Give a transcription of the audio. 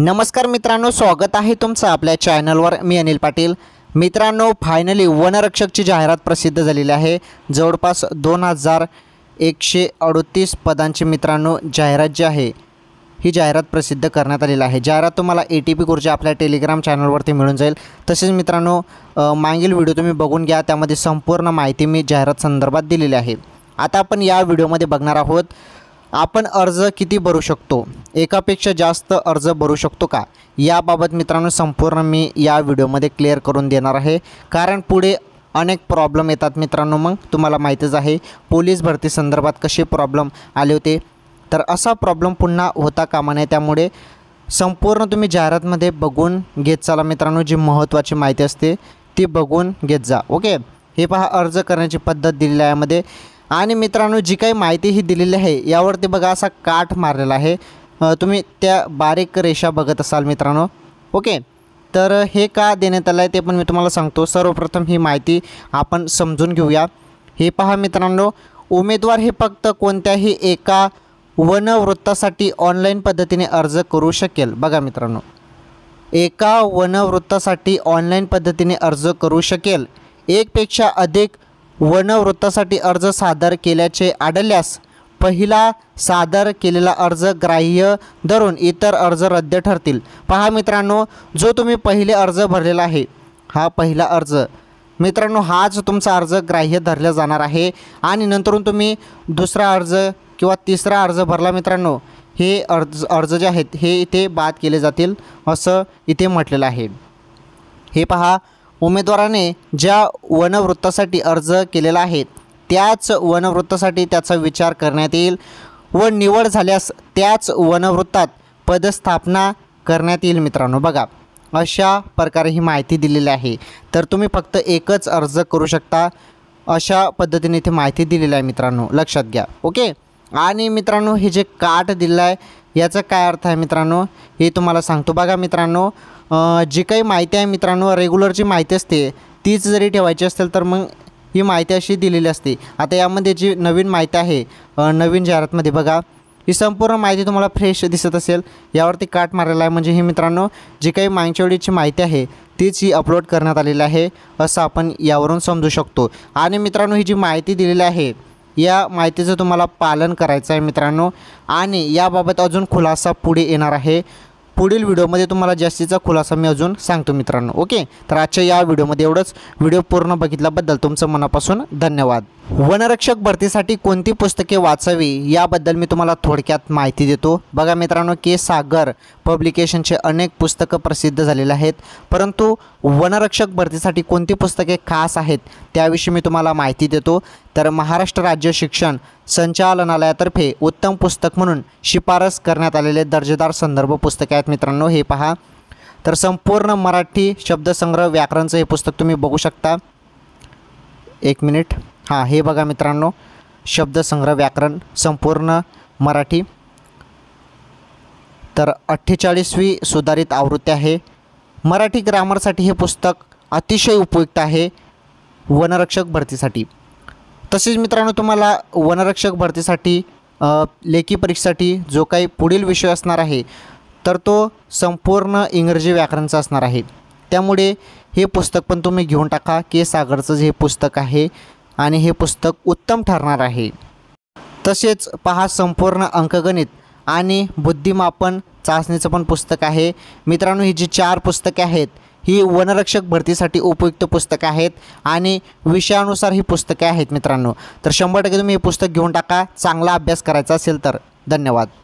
नमस्कार मित्रांनो स्वागत आहे तुमचं आपल्या चॅनलवर मी अनिल पाटील मित्रांनो फायनली वनरक्षकची जाहिरात प्रसिद्ध झालेली आहे जवळपास दोन हजार एकशे अडतीस पदांची मित्रांनो जाहिरात जी आहे ही जाहिरात प्रसिद्ध करण्यात आलेली आहे जाहिरात तुम्हाला ए टी पी कुर्जी आपल्या टेलिग्राम चॅनलवरती मिळून जाईल तसेच मित्रांनो मागील व्हिडिओ तुम्ही बघून घ्या त्यामध्ये संपूर्ण माहिती मी जाहिरात संदर्भात दिलेली आहे आता आपण या व्हिडिओमध्ये बघणार आहोत आपण अर्ज किती भरू शकतो एकापेक्षा जास्त अर्ज भरू शकतो का याबाबत मित्रांनो संपूर्ण मी या व्हिडिओमध्ये क्लिअर करून देणार आहे कारण पुढे अनेक प्रॉब्लेम येतात मित्रांनो मग तुम्हाला माहितीच आहे पोलीस भरती संदर्भात कसे प्रॉब्लेम आले होते तर असा प्रॉब्लेम पुन्हा होता कामा नये त्यामुळे संपूर्ण तुम्ही जाहिरातमध्ये बघून घेत चाला मित्रांनो जी महत्त्वाची माहिती असते ती बघून घेत जा ओके हे पहा अर्ज करण्याची पद्धत दिलेल्या यामध्ये आणि मित्रांनो जी काही माहिती ही दिलेली आहे यावरती बघा असा काठ मारलेला आहे तुम्ही त्या बारीक रेषा बघत असाल मित्रांनो ओके तर हे का देण्यात आलं आहे ते पण मी तुम्हाला सांगतो सर्वप्रथम ही माहिती आपण समजून घेऊया हे पहा मित्रांनो उमेदवार हे फक्त कोणत्याही एका वनवृत्तासाठी ऑनलाईन पद्धतीने अर्ज करू शकेल बघा मित्रांनो एका वनवृत्तासाठी ऑनलाईन पद्धतीने अर्ज करू शकेल एकपेक्षा अधिक वनवृत्तासाठी अर्ज सादर केल्याचे आढळल्यास पहिला सादर केलेला अर्ज ग्राह्य धरून इतर अर्ज रद्द ठरतील पहा मित्रांनो जो तुम्ही पहिले अर्ज भरलेला आहे हा पहिला अर्ज मित्रांनो हाच तुमचा अर्ज ग्राह्य धरला जाणार आहे आणि नंतरून तुम्ही दुसरा अर्ज किंवा तिसरा अर्ज भरला मित्रांनो हे अर्ज अर्ज जे आहेत हे इथे बाद केले जातील असं इथे म्हटलेलं आहे हे पहा उमेदवाराने ज्या वनवृत्तासाठी अर्ज केलेला आहे त्याच वनवृत्तासाठी त्याचा विचार करण्यात येईल व निवड झाल्यास त्याच वनवृत्तात पदस्थापना करण्यात येईल मित्रांनो बघा अशा प्रकारे ही माहिती दिलेली आहे तर तुम्ही फक्त एकच अर्ज करू शकता अशा पद्धतीने इथे माहिती दिलेली आहे मित्रांनो लक्षात घ्या ओके आणि मित्रांनो हे जे कार्ट दिलेलं आहे याचा काय अर्थ आहे मित्रांनो हे तुम्हाला सांगतो बघा मित्रांनो जी काही माहिती आहे मित्रांनो रेग्युलरची माहिती असते तीच जरी ठेवायची असेल तर मग ही माहिती अशी दिलेली असते आता यामध्ये जी नवीन माहिती आहे नवीन जाहिरातमध्ये बघा ही संपूर्ण माहिती तुम्हाला फ्रेश दिसत असेल यावरती काट मारलेला आहे म्हणजे ही मित्रांनो जी काही मागच्या माहिती आहे तीच ही अपलोड करण्यात आलेली आहे असं आपण यावरून समजू शकतो आणि मित्रांनो ही जी माहिती दिलेली आहे या माहितीचं तुम्हाला पालन करायचं आहे मित्रांनो आणि याबाबत अजून खुलासा पुढे येणार आहे पुढील व्हिडिओमध्ये तुम्हाला जास्तीचा खुलासा मी अजून सांगतो मित्रांनो ओके तर आजच्या या व्हिडिओमध्ये एवढंच व्हिडिओ पूर्ण बघितल्याबद्दल तुमचं मनापासून धन्यवाद वनरक्षक भरतीसाठी कोणती पुस्तके वाचावी याबद्दल मी तुम्हाला थोडक्यात माहिती देतो बघा मित्रांनो के सागर पब्लिकेशनचे अनेक पुस्तकं प्रसिद्ध झालेले आहेत परंतु वनरक्षक भरतीसाठी कोणती पुस्तके खास आहेत त्याविषयी मी तुम्हाला माहिती देतो तर महाराष्ट्र राज्य शिक्षण संचालनालयातर्फे उत्तम पुस्तक म्हणून शिफारस करण्यात आलेले दर्जेदार संदर्भ पुस्तके आहेत मित्रांनो हे पहा तर संपूर्ण मराठी शब्दसंग्रह व्याकरणचं हे पुस्तक तुम्ही बघू शकता एक मिनिट हां हे बघा मित्रांनो शब्दसंग्रह व्याकरण संपूर्ण मराठी तर अठ्ठेचाळीसवी सुधारित आवृत्ती आहे मराठी ग्रामरसाठी हे पुस्तक अतिशय उपयुक्त आहे वनरक्षक भरतीसाठी तसेच मित्रांनो तुम्हाला वनरक्षक भरतीसाठी लेखी परीक्षेसाठी जो काही पुढील विषय असणार आहे तर तो संपूर्ण इंग्रजी व्याकरणचा असणार आहे त्यामुळे हे पुस्तक पण तुम्ही घेऊन टाका के सागरचं जे हे पुस्तक आहे आणि हे पुस्तक उत्तम ठरणार आहे तसेच पहा संपूर्ण अंकगणित आणि बुद्धिमापन चाचणीचं पण पुस्तक आहे मित्रांनो ही जी चार पुस्तके आहेत ही वनरक्षक भरतीसाठी उपयुक्त पुस्तकं आहेत आणि विषयानुसार ही पुस्तके आहेत मित्रांनो तर शंभर टक्के तुम्ही हे पुस्तक घेऊन टाका चांगला अभ्यास करायचा असेल तर धन्यवाद